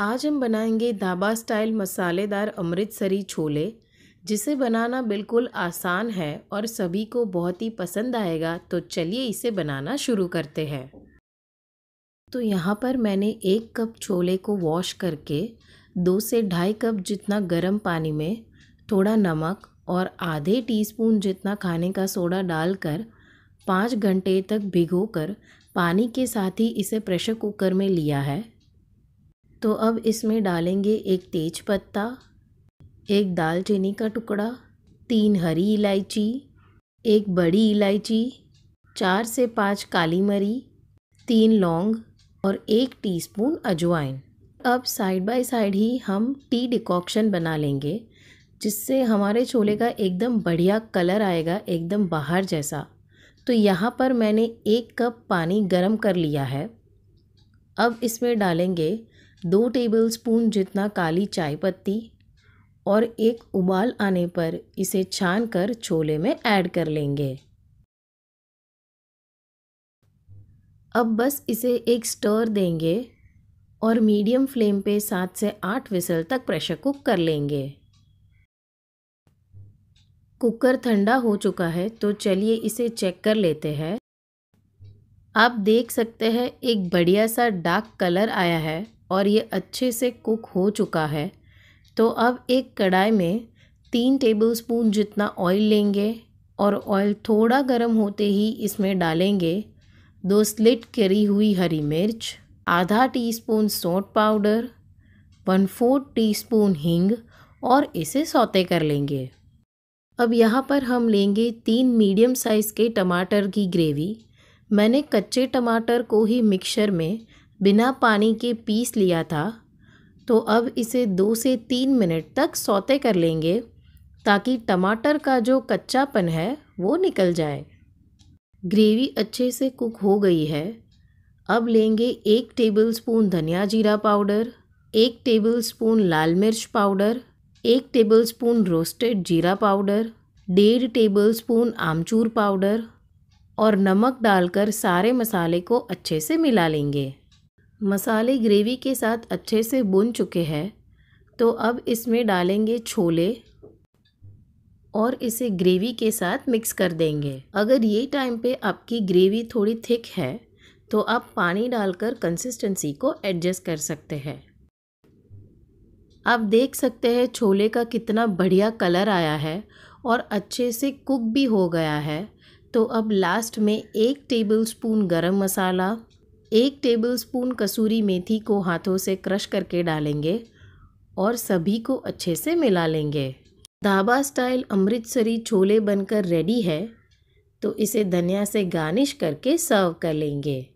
आज हम बनाएंगे ढाबा स्टाइल मसालेदार अमृतसरी छोले जिसे बनाना बिल्कुल आसान है और सभी को बहुत ही पसंद आएगा तो चलिए इसे बनाना शुरू करते हैं तो यहाँ पर मैंने एक कप छोले को वॉश करके दो से ढाई कप जितना गर्म पानी में थोड़ा नमक और आधे टीस्पून जितना खाने का सोडा डालकर पाँच घंटे तक भिगोकर पानी के साथ ही इसे प्रेशर कुकर में लिया है तो अब इसमें डालेंगे एक तेज पत्ता एक दालचीनी का टुकड़ा तीन हरी इलायची एक बड़ी इलायची चार से पाँच काली मरी तीन लौंग और एक टीस्पून अजवाइन अब साइड बाय साइड ही हम टी डिकॉक्शन बना लेंगे जिससे हमारे छोले का एकदम बढ़िया कलर आएगा एकदम बाहर जैसा तो यहाँ पर मैंने एक कप पानी गरम कर लिया है अब इसमें डालेंगे दो टेबलस्पून जितना काली चाय पत्ती और एक उबाल आने पर इसे छान कर छोले में ऐड कर लेंगे अब बस इसे एक स्टर देंगे और मीडियम फ्लेम पे सात से आठ विसल तक प्रेशर कुक कर लेंगे कुकर ठंडा हो चुका है तो चलिए इसे चेक कर लेते हैं आप देख सकते हैं एक बढ़िया सा डार्क कलर आया है और ये अच्छे से कुक हो चुका है तो अब एक कढ़ाई में तीन टेबलस्पून जितना ऑयल लेंगे और ऑयल थोड़ा गर्म होते ही इसमें डालेंगे दो स्लिट करी हुई हरी मिर्च आधा टीस्पून सौंठ पाउडर वन फोर्थ टीस्पून हींग और इसे सौते कर लेंगे अब यहाँ पर हम लेंगे तीन मीडियम साइज़ के टमाटर की ग्रेवी मैंने कच्चे टमाटर को ही मिक्सर में बिना पानी के पीस लिया था तो अब इसे दो से तीन मिनट तक सौते कर लेंगे ताकि टमाटर का जो कच्चापन है वो निकल जाए ग्रेवी अच्छे से कुक हो गई है अब लेंगे एक टेबलस्पून धनिया जीरा पाउडर एक टेबलस्पून लाल मिर्च पाउडर एक टेबलस्पून रोस्टेड जीरा पाउडर डेढ़ टेबलस्पून आमचूर पाउडर और नमक डालकर सारे मसाले को अच्छे से मिला लेंगे मसाले ग्रेवी के साथ अच्छे से बुन चुके हैं तो अब इसमें डालेंगे छोले और इसे ग्रेवी के साथ मिक्स कर देंगे अगर ये टाइम पे आपकी ग्रेवी थोड़ी थिक है तो आप पानी डालकर कंसिस्टेंसी को एडजस्ट कर सकते हैं आप देख सकते हैं छोले का कितना बढ़िया कलर आया है और अच्छे से कुक भी हो गया है तो अब लास्ट में एक टेबल स्पून गरम मसाला एक टेबलस्पून कसूरी मेथी को हाथों से क्रश करके डालेंगे और सभी को अच्छे से मिला लेंगे ढाबा स्टाइल अमृतसरी छोले बनकर रेडी है तो इसे धनिया से गार्निश करके सर्व कर लेंगे